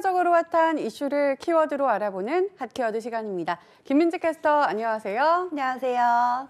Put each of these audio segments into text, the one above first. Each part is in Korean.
사회적으로 핫한 이슈를 키워드로 알아보는 핫키워드 시간입니다. 김민지 캐스터 안녕하세요. 안녕하세요.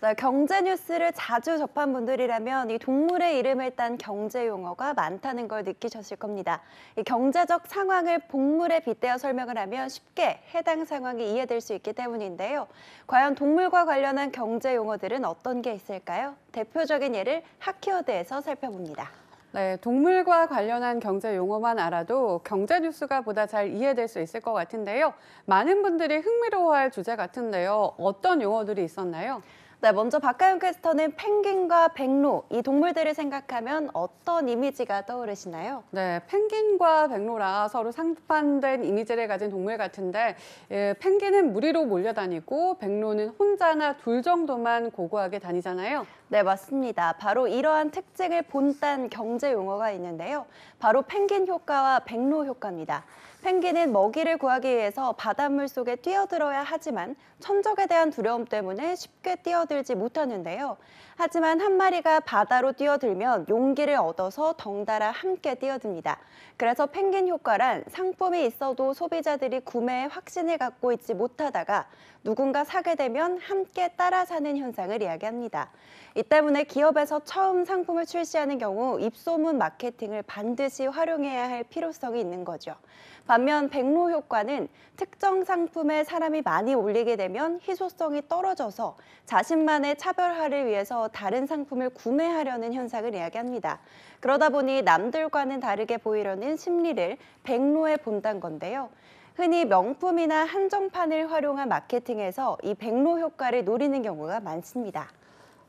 네, 경제 뉴스를 자주 접한 분들이라면 이 동물의 이름을 딴 경제 용어가 많다는 걸 느끼셨을 겁니다. 이 경제적 상황을 동물에 빗대어 설명을 하면 쉽게 해당 상황이 이해될 수 있기 때문인데요. 과연 동물과 관련한 경제 용어들은 어떤 게 있을까요? 대표적인 예를 핫키워드에서 살펴봅니다. 네, 동물과 관련한 경제 용어만 알아도 경제 뉴스가 보다 잘 이해될 수 있을 것 같은데요. 많은 분들이 흥미로워할 주제 같은데요. 어떤 용어들이 있었나요? 네, 먼저 박가영 캐스터는 펭귄과 백로, 이 동물들을 생각하면 어떤 이미지가 떠오르시나요? 네, 펭귄과 백로라 서로 상반된 이미지를 가진 동물 같은데 예, 펭귄은 무리로 몰려다니고 백로는 혼자나 둘 정도만 고고하게 다니잖아요. 네, 맞습니다. 바로 이러한 특징을 본딴 경제 용어가 있는데요. 바로 펭귄 효과와 백로 효과입니다. 펭귄은 먹이를 구하기 위해서 바닷물 속에 뛰어들어야 하지만 천적에 대한 두려움 때문에 쉽게 뛰어들지 못하는데요. 하지만 한 마리가 바다로 뛰어들면 용기를 얻어서 덩달아 함께 뛰어듭니다. 그래서 펭귄 효과란 상품이 있어도 소비자들이 구매에 확신을 갖고 있지 못하다가 누군가 사게 되면 함께 따라 사는 현상을 이야기합니다. 이 때문에 기업에서 처음 상품을 출시하는 경우 입소문 마케팅을 반드시 활용해야 할 필요성이 있는 거죠. 반면 백로 효과는 특정 상품에 사람이 많이 올리게 되면 희소성이 떨어져서 자신만의 차별화를 위해서 다른 상품을 구매하려는 현상을 이야기합니다. 그러다 보니 남들과는 다르게 보이려는 심리를 백로에 본단 건데요. 흔히 명품이나 한정판을 활용한 마케팅에서 이 백로 효과를 노리는 경우가 많습니다.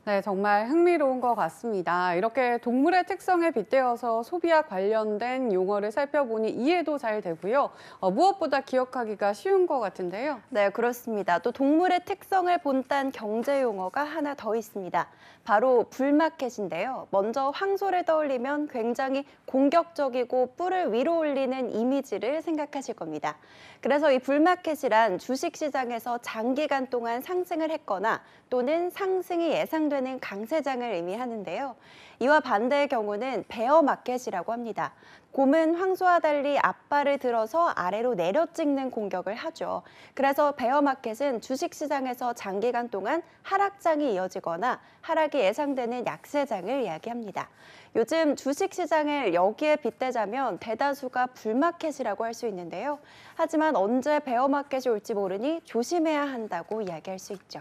네, 정말 흥미로운 것 같습니다. 이렇게 동물의 특성에 빗대어서 소비와 관련된 용어를 살펴보니 이해도 잘 되고요. 어, 무엇보다 기억하기가 쉬운 것 같은데요. 네, 그렇습니다. 또 동물의 특성을 본딴 경제 용어가 하나 더 있습니다. 바로 불마켓인데요. 먼저 황소를 떠올리면 굉장히 공격적이고 뿔을 위로 올리는 이미지를 생각하실 겁니다. 그래서 이 불마켓이란 주식시장에서 장기간 동안 상승을 했거나 또는 상승이 예상 생산되는 강세장을 의미하는데요. 이와 반대의 경우는 베어 마켓이라고 합니다. 곰은 황소와 달리 앞발을 들어서 아래로 내려찍는 공격을 하죠. 그래서 베어 마켓은 주식시장에서 장기간 동안 하락장이 이어지거나 하락이 예상되는 약세장을 이야기합니다. 요즘 주식시장을 여기에 빗대자면 대다수가 불마켓이라고 할 수 있는데요. 하지만 언제 베어 마켓이 올지 모르니 조심해야 한다고 이야기할 수 있죠.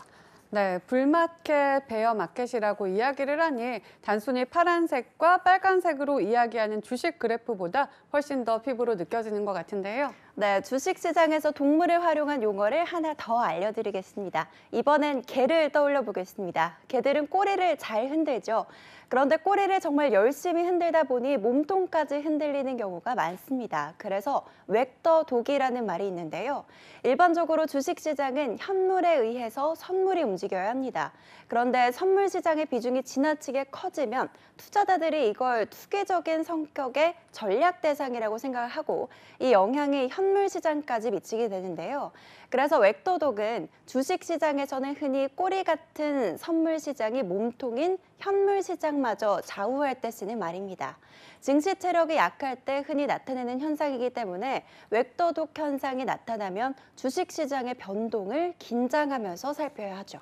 네, 불마켓, 베어 마켓이라고 이야기를 하니 단순히 파란색과 빨간색으로 이야기하는 주식 그래프보다 훨씬 더 피부로 느껴지는 것 같은데요. 네, 주식시장에서 동물을 활용한 용어를 하나 더 알려드리겠습니다. 이번엔 개를 떠올려 보겠습니다. 개들은 꼬리를 잘 흔들죠. 그런데 꼬리를 정말 열심히 흔들다 보니 몸통까지 흔들리는 경우가 많습니다. 그래서 웩더 독이라는 말이 있는데요. 일반적으로 주식시장은 현물에 의해서 선물이 움직여야 합니다. 그런데 선물 시장의 비중이 지나치게 커지면 투자자들이 이걸 투기적인 성격의 전략 대상이라고 생각하고 이 영향이 현 선물 시장까지 미치게 되는데요. 그래서 웹도독은 주식 시장에서는 흔히 꼬리 같은 선물 시장이 몸통인 현물 시장마저 좌우할 때 쓰는 말입니다. 증시 체력이 약할 때 흔히 나타내는 현상이기 때문에 웹도독 현상이 나타나면 주식 시장의 변동을 긴장하면서 살펴야 하죠.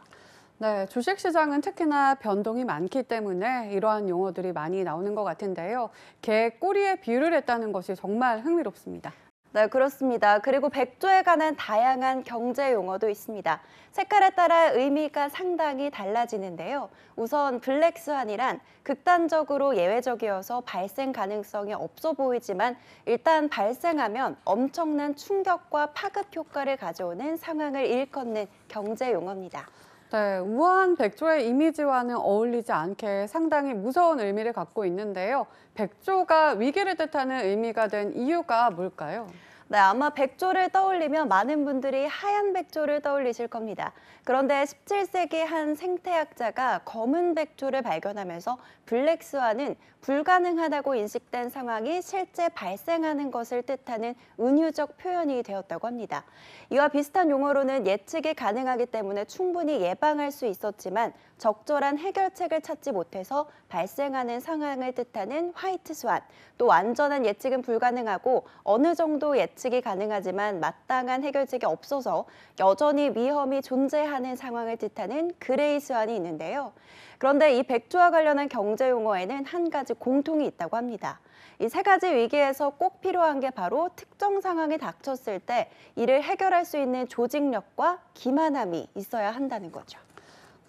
네, 주식시장은 특히나 변동이 많기 때문에 이러한 용어들이 많이 나오는 것 같은데요. 개 꼬리에 비유를 했다는 것이 정말 흥미롭습니다. 네, 그렇습니다. 그리고 백조에 관한 다양한 경제 용어도 있습니다. 색깔에 따라 의미가 상당히 달라지는데요. 우선 블랙스완이란 극단적으로 예외적이어서 발생 가능성이 없어 보이지만 일단 발생하면 엄청난 충격과 파급 효과를 가져오는 상황을 일컫는 경제 용어입니다. 네, 우아한 백조의 이미지와는 어울리지 않게 상당히 무서운 의미를 갖고 있는데요. 백조가 위기를 뜻하는 의미가 된 이유가 뭘까요? 네, 아마 백조를 떠올리면 많은 분들이 하얀 백조를 떠올리실 겁니다. 그런데 17세기 한 생태학자가 검은 백조를 발견하면서 블랙스완은 불가능하다고 인식된 상황이 실제 발생하는 것을 뜻하는 은유적 표현이 되었다고 합니다. 이와 비슷한 용어로는 예측이 가능하기 때문에 충분히 예방할 수 있었지만 적절한 해결책을 찾지 못해서 발생하는 상황을 뜻하는 화이트 스완. 또 완전한 예측은 불가능하고 어느 정도 예측이 가능하지만 마땅한 해결책이 없어서 여전히 위험이 존재하는 상황을 뜻하는 그레이 스완이 있는데요. 그런데 이 백조와 관련한 경제 용어에는 한 가지 공통이 있다고 합니다. 이 세 가지 위기에서 꼭 필요한 게 바로 특정 상황에 닥쳤을 때 이를 해결할 수 있는 조직력과 기만함이 있어야 한다는 거죠.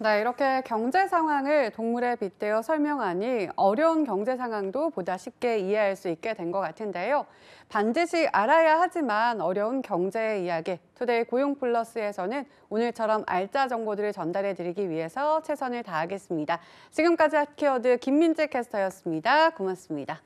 네, 이렇게 경제 상황을 동물에 빗대어 설명하니 어려운 경제 상황도 보다 쉽게 이해할 수 있게 된 것 같은데요. 반드시 알아야 하지만 어려운 경제의 이야기, 투데이 고용 플러스에서는 오늘처럼 알짜 정보들을 전달해 드리기 위해서 최선을 다하겠습니다. 지금까지 핫키워드 김민재 캐스터였습니다. 고맙습니다.